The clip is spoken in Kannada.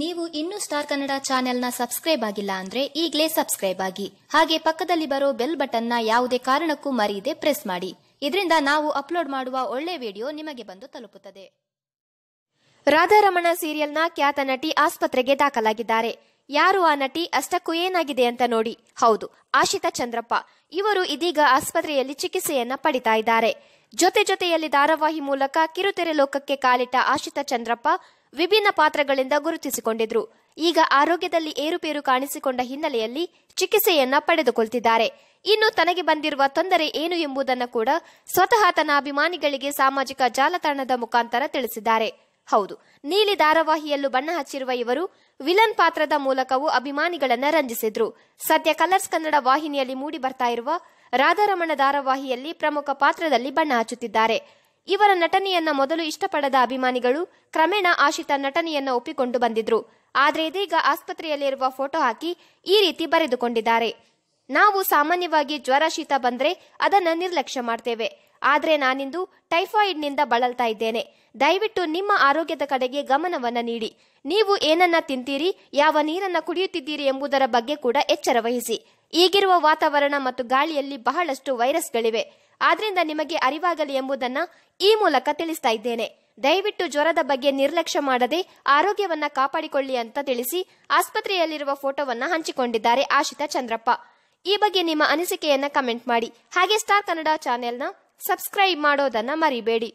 ನೀವು ಇನ್ನೂ ಸ್ಟಾರ್ ಕನ್ನಡ ಚಾನೆಲ್ನ ಸಬ್ಸ್ಕ್ರೈಬ್ ಆಗಿಲ್ಲ ಅಂದ್ರೆ ಈಗಲೇ ಸಬ್ಸ್ಕ್ರೈಬ್ ಆಗಿ ಹಾಗೆ ಪಕ್ಕದಲ್ಲಿ ಬರೋ ಬೆಲ್ ಬಟನ್ನ ಯಾವುದೇ ಕಾರಣಕ್ಕೂ ಮರೆಯದೆ ಪ್ರೆಸ್ ಮಾಡಿ ಇದರಿಂದ ನಾವು ಅಪ್ಲೋಡ್ ಮಾಡುವ ಒಳ್ಳೆ ವಿಡಿಯೋ ನಿಮಗೆ ಬಂದು ತಲುಪುತ್ತದೆ ರಾಧಾರಮಣ ಸೀರಿಯಲ್ನ ಖ್ಯಾತ ನಟಿ ಆಸ್ಪತ್ರೆಗೆ ದಾಖಲಾಗಿದ್ದಾರೆ ಯಾರು ಆ ನಟಿ ಅಷ್ಟಕ್ಕೂ ಏನಾಗಿದೆ ಅಂತ ನೋಡಿ ಹೌದು ಆಶಿತಾ ಚಂದ್ರಪ್ಪ ಇವರು ಇದೀಗ ಆಸ್ಪತ್ರೆಯಲ್ಲಿ ಚಿಕಿತ್ಸೆಯನ್ನ ಪಡಿತಾ ಇದ್ದಾರೆ ಜೊತೆ ಜೊತೆಯಲ್ಲಿ ಧಾರಾವಾಹಿ ಮೂಲಕ ಕಿರುತೆರೆ ಲೋಕಕ್ಕೆ ಕಾಲಿಟ್ಟ ಆಶಿತಾ ಚಂದ್ರಪ್ಪ ವಿಭಿನ್ನ ಪಾತ್ರಗಳಿಂದ ಗುರುತಿಸಿಕೊಂಡಿದ್ರು ಈಗ ಆರೋಗ್ಯದಲ್ಲಿ ಏರುಪೇರು ಕಾಣಿಸಿಕೊಂಡ ಹಿನ್ನೆಲೆಯಲ್ಲಿ ಚಿಕಿತ್ಸೆಯನ್ನ ಪಡೆದುಕೊಳ್ತಿದ್ದಾರೆ ಇನ್ನು ತನಗೆ ಬಂದಿರುವ ತೊಂದರೆ ಏನು ಎಂಬುದನ್ನು ಕೂಡ ಸ್ವತಃ ತನ್ನ ಅಭಿಮಾನಿಗಳಿಗೆ ಸಾಮಾಜಿಕ ಜಾಲತಾಣದ ಮುಖಾಂತರ ತಿಳಿಸಿದ್ದಾರೆ ಹೌದು ನೀಲಿ ಧಾರಾವಾಹಿಯಲ್ಲೂ ಬಣ್ಣ ಹಚ್ಚಿರುವ ಇವರು ವಿಲನ್ ಪಾತ್ರದ ಮೂಲಕವೂ ಅಭಿಮಾನಿಗಳನ್ನ ರಂಜಿಸಿದ್ರು ಸದ್ಯ ಕಲರ್ಸ್ ಕನ್ನಡ ವಾಹಿನಿಯಲ್ಲಿ ಮೂಡಿ ಬರ್ತಾ ಇರುವ ರಾಧಾರಮಣ ಧಾರಾವಾಹಿಯಲ್ಲಿ ಪ್ರಮುಖ ಪಾತ್ರದಲ್ಲಿ ಬಣ್ಣ ಹಚ್ಚುತ್ತಿದ್ದಾರೆ ಇವರ ನಟನೆಯನ್ನ ಮೊದಲು ಇಷ್ಟಪಡದ ಅಭಿಮಾನಿಗಳು ಕ್ರಮೇಣ ಆಶಿತ ನಟನೆಯನ್ನ ಒಪ್ಪಿಕೊಂಡು ಬಂದಿದ್ರು ಆದರೆ ಇದೀಗ ಆಸ್ಪತ್ರೆಯಲ್ಲಿರುವ ಫೋಟೋ ಹಾಕಿ ಈ ರೀತಿ ಬರೆದುಕೊಂಡಿದ್ದಾರೆ ನಾವು ಸಾಮಾನ್ಯವಾಗಿ ಜ್ವರ ಶೀತ ಬಂದ್ರೆ ಅದನ್ನ ನಿರ್ಲಕ್ಷ್ಯ ಮಾಡ್ತೇವೆ ಆದ್ರೆ ನಾನಿಂದು ನಿಂದ ಬಳಲ್ತಾ ಇದ್ದೇನೆ ದಯವಿಟ್ಟು ನಿಮ್ಮ ಆರೋಗ್ಯದ ಕಡೆಗೆ ಗಮನವನ್ನ ನೀಡಿ ನೀವು ಏನನ್ನ ತಿಂತೀರಿ ಯಾವ ನೀರನ್ನ ಕುಡಿಯುತ್ತಿದ್ದೀರಿ ಎಂಬುದರ ಬಗ್ಗೆ ಕೂಡ ಎಚ್ಚರ ವಹಿಸಿ ಈಗಿರುವ ವಾತಾವರಣ ಮತ್ತು ಗಾಳಿಯಲ್ಲಿ ಬಹಳಷ್ಟು ವೈರಸ್ಗಳಿವೆ ಆದ್ರಿಂದ ನಿಮಗೆ ಅರಿವಾಗಲಿ ಎಂಬುದನ್ನ ಈ ಮೂಲಕ ತಿಳಿಸ್ತಾ ಇದ್ದೇನೆ ದಯವಿಟ್ಟು ಜ್ವರದ ಬಗ್ಗೆ ನಿರ್ಲಕ್ಷ್ಯ ಮಾಡದೆ ಆರೋಗ್ಯವನ್ನ ಕಾಪಾಡಿಕೊಳ್ಳಿ ಅಂತ ತಿಳಿಸಿ ಆಸ್ಪತ್ರೆಯಲ್ಲಿರುವ ಫೋಟೋವನ್ನ ಹಂಚಿಕೊಂಡಿದ್ದಾರೆ ಆಶಿತಾ ಚಂದ್ರಪ್ಪ ಈ ಬಗ್ಗೆ ನಿಮ್ಮ ಅನಿಸಿಕೆಯನ್ನ ಕಮೆಂಟ್ ಮಾಡಿ ಹಾಗೆ ಸ್ಟಾರ್ ಕನ್ನಡ ಚಾನೆಲ್ನ ಸಬ್ಸ್ಕ್ರೈಬ್ ಮಾಡೋದನ್ನ ಮರಿಬೇಡಿ